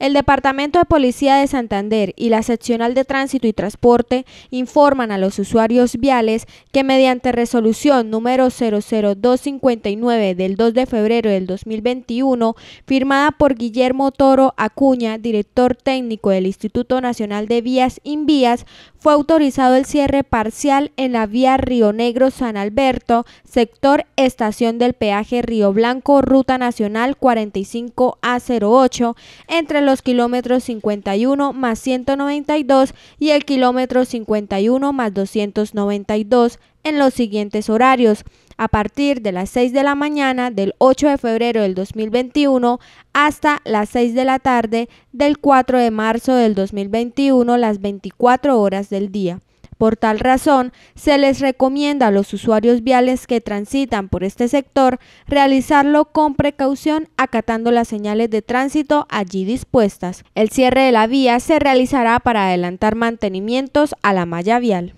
El Departamento de Policía de Santander y la Seccional de Tránsito y Transporte informan a los usuarios viales que mediante resolución número 00259 del 2 de febrero del 2021, firmada por Guillermo Toro Acuña, director técnico del Instituto Nacional de Vías Invías, fue autorizado el cierre parcial en la vía Río Negro-San Alberto, sector estación del peaje Río Blanco, ruta nacional 45A08, entre los kilómetros 51 más 192 y el kilómetro 51 más 292 en los siguientes horarios, a partir de las 6 de la mañana del 8 de febrero del 2021 hasta las 6 de la tarde del 4 de marzo del 2021, las 24 horas del día. Por tal razón, se les recomienda a los usuarios viales que transitan por este sector realizarlo con precaución acatando las señales de tránsito allí dispuestas. El cierre de la vía se realizará para adelantar mantenimientos a la malla vial.